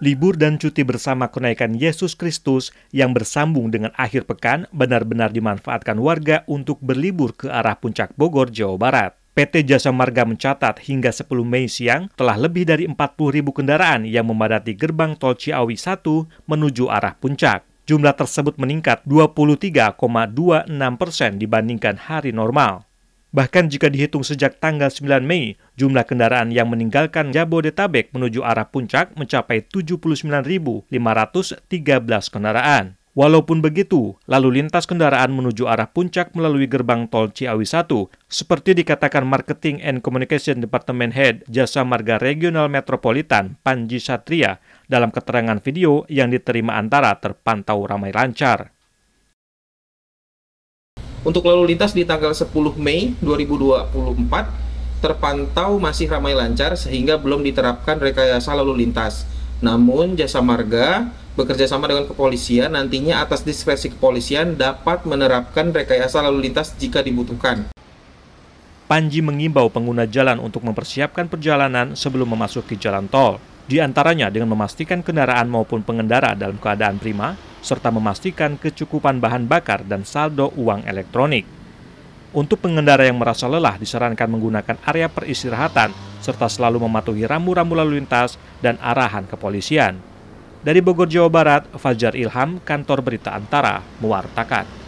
libur dan cuti bersama kenaikan Yesus Kristus yang bersambung dengan akhir pekan benar-benar dimanfaatkan warga untuk berlibur ke arah puncak Bogor, Jawa Barat. PT Jasa Marga mencatat hingga 10 Mei siang telah lebih dari 40 ribu kendaraan yang memadati gerbang tol Ciawi 1 menuju arah puncak. Jumlah tersebut meningkat 23,26 persen dibandingkan hari normal. Bahkan jika dihitung sejak tanggal 9 Mei, Jumlah kendaraan yang meninggalkan Jabodetabek menuju arah puncak mencapai 79.513 kendaraan. Walaupun begitu, lalu lintas kendaraan menuju arah puncak melalui gerbang tol Ciawi 1, seperti dikatakan Marketing and Communication Department Head Jasa Marga Regional Metropolitan Panji Satria dalam keterangan video yang diterima antara terpantau ramai lancar. Untuk lalu lintas di tanggal 10 Mei 2024, terpantau masih ramai lancar sehingga belum diterapkan rekayasa lalu lintas. Namun, jasa marga bekerja sama dengan kepolisian nantinya atas diskresi kepolisian dapat menerapkan rekayasa lalu lintas jika dibutuhkan. Panji mengimbau pengguna jalan untuk mempersiapkan perjalanan sebelum memasuki jalan tol, di antaranya dengan memastikan kendaraan maupun pengendara dalam keadaan prima, serta memastikan kecukupan bahan bakar dan saldo uang elektronik. Untuk pengendara yang merasa lelah disarankan menggunakan area peristirahatan serta selalu mematuhi rambu-rambu lalu lintas dan arahan kepolisian. Dari Bogor, Jawa Barat, Fajar Ilham, Kantor Berita Antara, mewartakan.